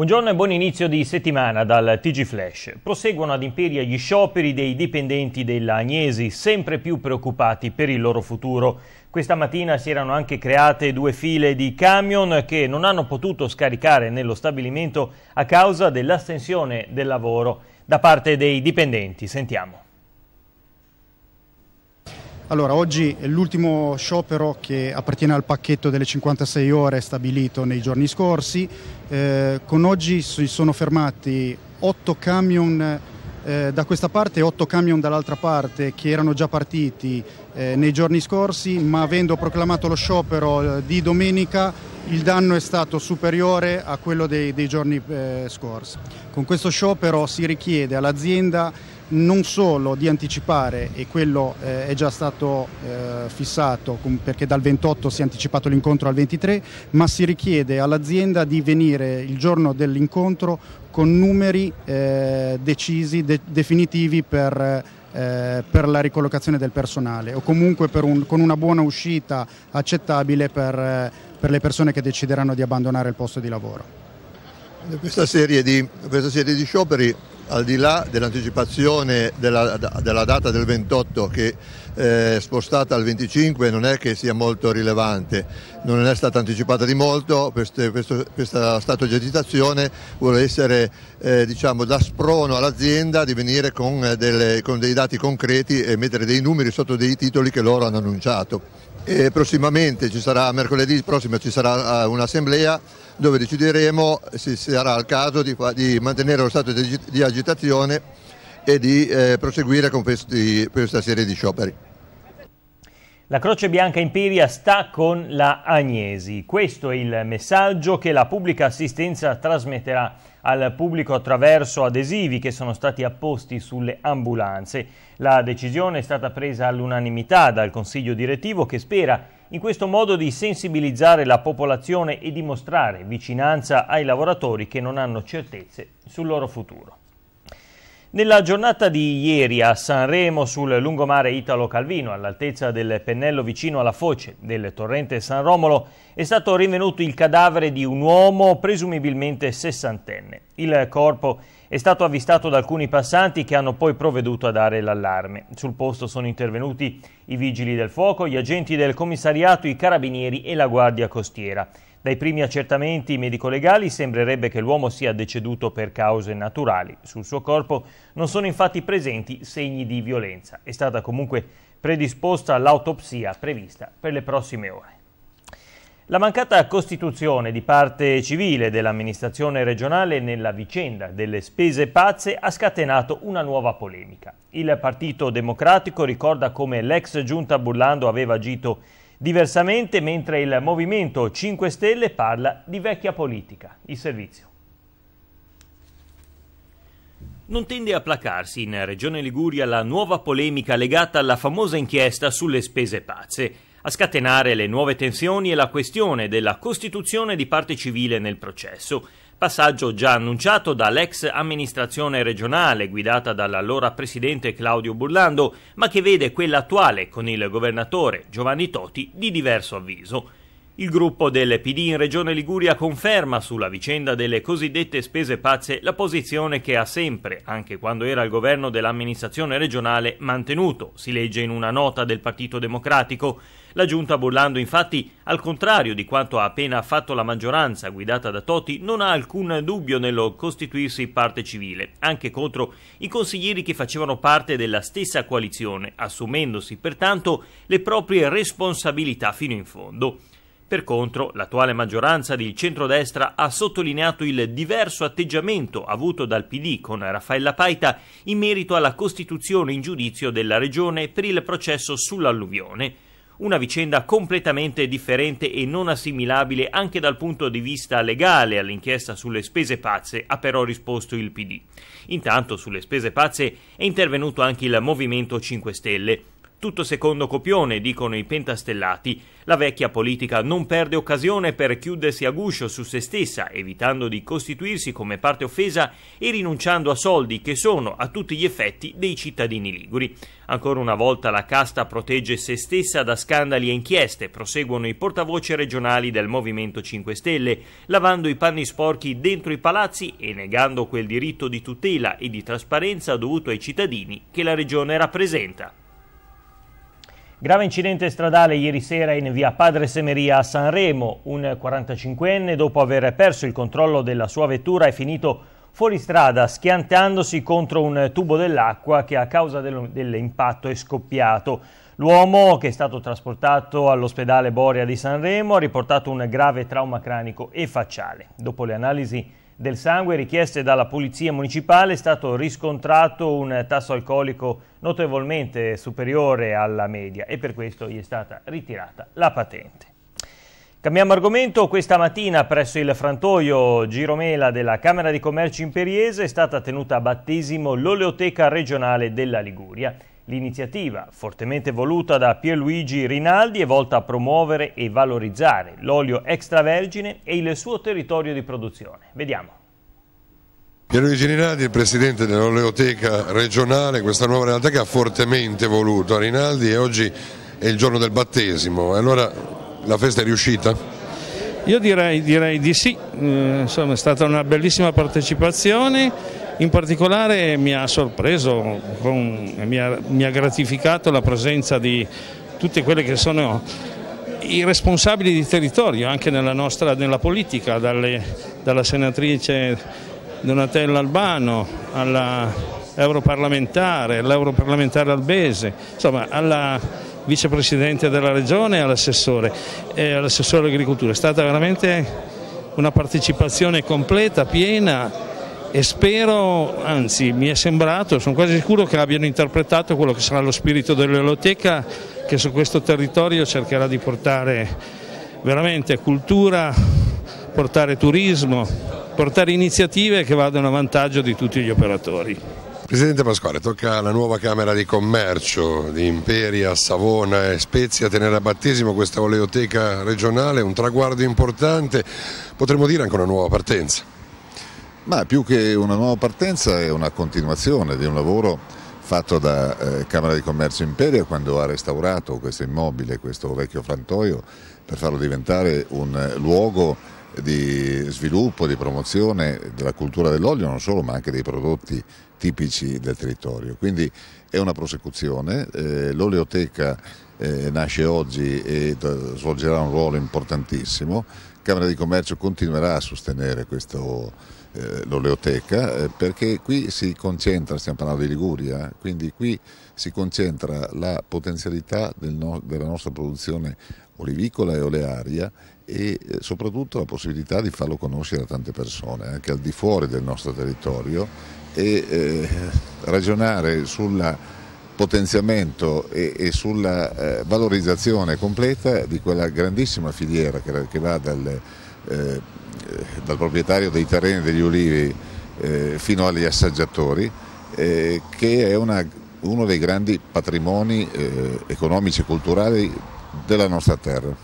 Buongiorno e buon inizio di settimana dal TG Flash. Proseguono ad Imperia gli scioperi dei dipendenti della Agnesi, sempre più preoccupati per il loro futuro. Questa mattina si erano anche create due file di camion che non hanno potuto scaricare nello stabilimento a causa dell'astensione del lavoro da parte dei dipendenti. Sentiamo. Allora, oggi è l'ultimo sciopero che appartiene al pacchetto delle 56 ore stabilito nei giorni scorsi. Eh, con oggi si sono fermati 8 camion eh, da questa parte e 8 camion dall'altra parte che erano già partiti eh, nei giorni scorsi, ma avendo proclamato lo sciopero eh, di domenica il danno è stato superiore a quello dei, dei giorni eh, scorsi. Con questo sciopero si richiede all'azienda non solo di anticipare, e quello eh, è già stato eh, fissato perché dal 28 si è anticipato l'incontro al 23, ma si richiede all'azienda di venire il giorno dell'incontro con numeri eh, decisi, de definitivi per, eh, per, la ricollocazione del personale o comunque un, con una buona uscita accettabile per, eh, per le persone che decideranno di abbandonare il posto di lavoro. Questa serie di, questa serie di scioperi al di là dell'anticipazione della, della, data del 28 che eh, spostata al 25 non è che sia molto rilevante, non è stata anticipata di molto, queste, questo, questo, stato di agitazione vuole essere eh, diciamo, da sprono all'azienda di venire con, delle, con dei dati concreti e mettere dei numeri sotto dei titoli che loro hanno annunciato. E prossimamente ci sarà, mercoledì prossimo ci sarà eh, un'assemblea dove decideremo se sarà il caso di, di mantenere lo stato di, di agitazione e di eh, proseguire con questi, questa serie di scioperi. La Croce Bianca Imperia sta con la Agnesi. Questo è il messaggio che la pubblica assistenza trasmetterà al pubblico attraverso adesivi che sono stati apposti sulle ambulanze. La decisione è stata presa all'unanimità dal Consiglio direttivo che spera in questo modo di sensibilizzare la popolazione e dimostrare vicinanza ai lavoratori che non hanno certezze sul loro futuro. Nella giornata di ieri a Sanremo sul lungomare Italo Calvino, all'altezza del pennello vicino alla foce del torrente San Romolo, è stato rinvenuto il cadavere di un uomo presumibilmente sessantenne. Il corpo è è stato avvistato da alcuni passanti che hanno poi provveduto a dare l'allarme. Sul posto sono intervenuti i vigili del fuoco, gli agenti del commissariato, i carabinieri e la guardia costiera. Dai primi accertamenti medico-legali sembrerebbe che l'uomo sia deceduto per cause naturali. Sul suo corpo non sono infatti presenti segni di violenza. È stata comunque predisposta l'autopsia prevista per le prossime ore. La mancata costituzione di parte civile dell'amministrazione regionale nella vicenda delle spese pazze ha scatenato una nuova polemica. Il Partito Democratico ricorda come l'ex giunta Burlando aveva agito diversamente, mentre il Movimento 5 Stelle parla di vecchia politica. Il servizio non tende a placarsi in Regione Liguria la nuova polemica legata alla famosa inchiesta sulle spese pazze a scatenare le nuove tensioni è la questione della costituzione di parte civile nel processo, passaggio già annunciato dall'ex amministrazione regionale guidata dall'allora presidente Claudio Burlando, ma che vede quella attuale con il governatore Giovanni Toti di diverso avviso. Il gruppo del PD in Regione Liguria conferma sulla vicenda delle cosiddette spese pazze la posizione che ha sempre, anche quando era al governo dell'amministrazione regionale, mantenuto, si legge in una nota del Partito Democratico. La giunta Burlando infatti, al contrario di quanto ha appena fatto la maggioranza guidata da Toti, non ha alcun dubbio nello costituirsi parte civile, anche contro i consiglieri che facevano parte della stessa coalizione, assumendosi pertanto le proprie responsabilità fino in fondo. Per contro, l'attuale maggioranza di centrodestra ha sottolineato il diverso atteggiamento avuto dal PD con Raffaella Paita in merito alla costituzione in giudizio della regione per il processo sull'alluvione. Una vicenda completamente differente e non assimilabile anche dal punto di vista legale all'inchiesta sulle spese pazze, ha però risposto il PD. Intanto sulle spese pazze è intervenuto anche il Movimento 5 Stelle. Tutto secondo copione, dicono i pentastellati. La vecchia politica non perde occasione per chiudersi a guscio su se stessa, evitando di costituirsi come parte offesa e rinunciando a soldi che sono a tutti gli effetti dei cittadini liguri. Ancora una volta la casta protegge se stessa da scandali e inchieste, proseguono i portavoce regionali del Movimento 5 Stelle, lavando i panni sporchi dentro i palazzi e negando quel diritto di tutela e di trasparenza dovuto ai cittadini che la regione rappresenta. Grave incidente stradale ieri sera in via Padre Semeria a Sanremo. Un 45enne, dopo aver perso il controllo della sua vettura, è finito fuori strada schiantandosi contro un tubo dell'acqua che a causa dell'impatto è scoppiato. L'uomo, che è stato trasportato all'ospedale Boria di Sanremo, ha riportato un grave trauma cranico e facciale. Dopo le analisi del sangue richieste dalla Polizia Municipale è stato riscontrato un tasso alcolico notevolmente superiore alla media e per questo gli è stata ritirata la patente. Cambiamo argomento, questa mattina presso il frantoio Giromela della Camera di Commercio Imperiese è stata tenuta a battesimo l'oleoteca regionale della Liguria. L'iniziativa, fortemente voluta da Pierluigi Rinaldi, è volta a promuovere e valorizzare l'olio extravergine e il suo territorio di produzione. Vediamo. Pierluigi Rinaldi, il presidente dell'oleoteca regionale, questa nuova realtà che ha fortemente voluto a Rinaldi oggi è il giorno del battesimo. Allora la festa è riuscita? Io direi, direi di sì, mm, insomma è stata una bellissima partecipazione in particolare mi ha sorpreso, con, mi, ha, mi ha gratificato la presenza di tutte quelle che sono i responsabili di territorio anche nella, nostra, nella politica, dalle, dalla senatrice Donatella Albano all'europarlamentare, all'europarlamentare Albese, insomma alla vicepresidente della regione e all'assessore e eh, all'assessore all'agricoltura. È stata veramente una partecipazione completa, piena e spero, anzi mi è sembrato, sono quasi sicuro che abbiano interpretato quello che sarà lo spirito dell'Eloteca che su questo territorio cercherà di portare veramente cultura, portare turismo, portare iniziative che vadano a vantaggio di tutti gli operatori. Presidente Pasquale, tocca alla nuova Camera di Commercio di Imperia, Savona e Spezia tenere a battesimo questa oleoteca regionale, un traguardo importante, potremmo dire anche una nuova partenza. Ma più che una nuova partenza è una continuazione di un lavoro fatto da eh, Camera di Commercio Imperia quando ha restaurato questo immobile, questo vecchio frantoio, per farlo diventare un luogo di sviluppo, di promozione della cultura dell'olio, non solo ma anche dei prodotti tipici del territorio. Quindi è una prosecuzione, eh, l'oleoteca eh, nasce oggi e svolgerà un ruolo importantissimo, Camera di Commercio continuerà a sostenere questo eh, l'oleoteca eh, perché qui si concentra, stiamo parlando di Liguria, eh, quindi qui si concentra la potenzialità del no, della nostra produzione olivicola e olearia e soprattutto la possibilità di farlo conoscere a tante persone, anche al di fuori del nostro territorio e ragionare sul potenziamento e, e sulla valorizzazione completa di quella grandissima filiera che, che va dal eh, eh, dal proprietario dei terreni degli ulivi eh, fino agli assaggiatori, eh, che è una, uno dei grandi patrimoni eh, economici e culturali della nostra terra.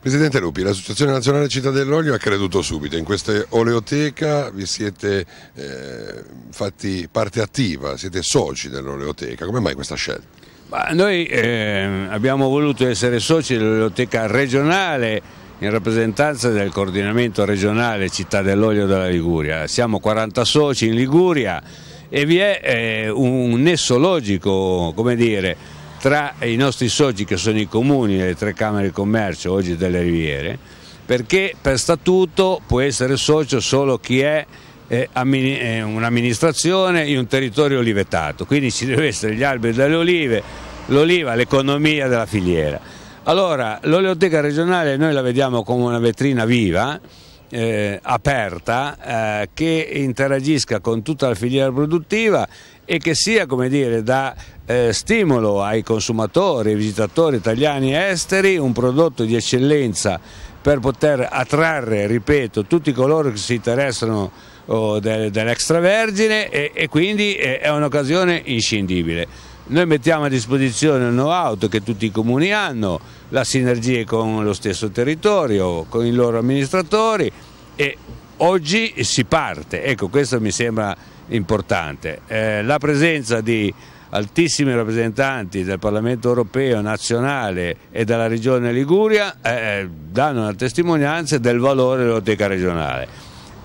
Presidente Lupi, l'Associazione Nazionale Città dell'Olio ha creduto subito, in questa oleoteca vi siete eh, fatti parte attiva, siete soci dell'oleoteca, come mai questa scelta? Ma noi eh, abbiamo voluto essere soci dell'oleoteca regionale in rappresentanza del coordinamento regionale Città dell'Olio della Liguria. Siamo 40 soci in Liguria e vi è eh, un nesso logico, come dire, tra i nostri soci che sono i comuni e le tre Camere di Commercio, oggi delle Riviere, perché per statuto può essere socio solo chi è eh, eh, un'amministrazione in un territorio olivetato, quindi ci devono essere gli alberi delle olive, l'oliva, l'economia della filiera. Allora, l'oleoteca regionale noi la vediamo come una vetrina viva, eh, aperta, eh, che interagisca con tutta la filiera produttiva e che sia, come dire, da eh, stimolo ai consumatori, ai visitatori italiani e esteri, un prodotto di eccellenza per poter attrarre, ripeto, tutti coloro che si interessano oh, del, dell'extravergine e, e quindi è un'occasione inscindibile. Noi mettiamo a disposizione il know-how che tutti i comuni hanno, la sinergia con lo stesso territorio, con i loro amministratori e oggi si parte, ecco questo mi sembra importante. Eh, la presenza di altissimi rappresentanti del Parlamento europeo, nazionale e della regione Liguria eh, danno una testimonianza del valore dell'Oteca regionale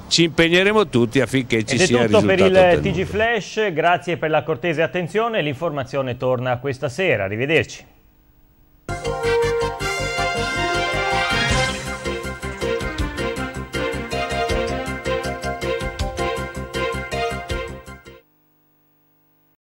ci impegneremo tutti affinché ci Ed sia il risultato. È tutto per il ottenuto. TG Flash, grazie per la cortese attenzione, l'informazione torna questa sera, arrivederci.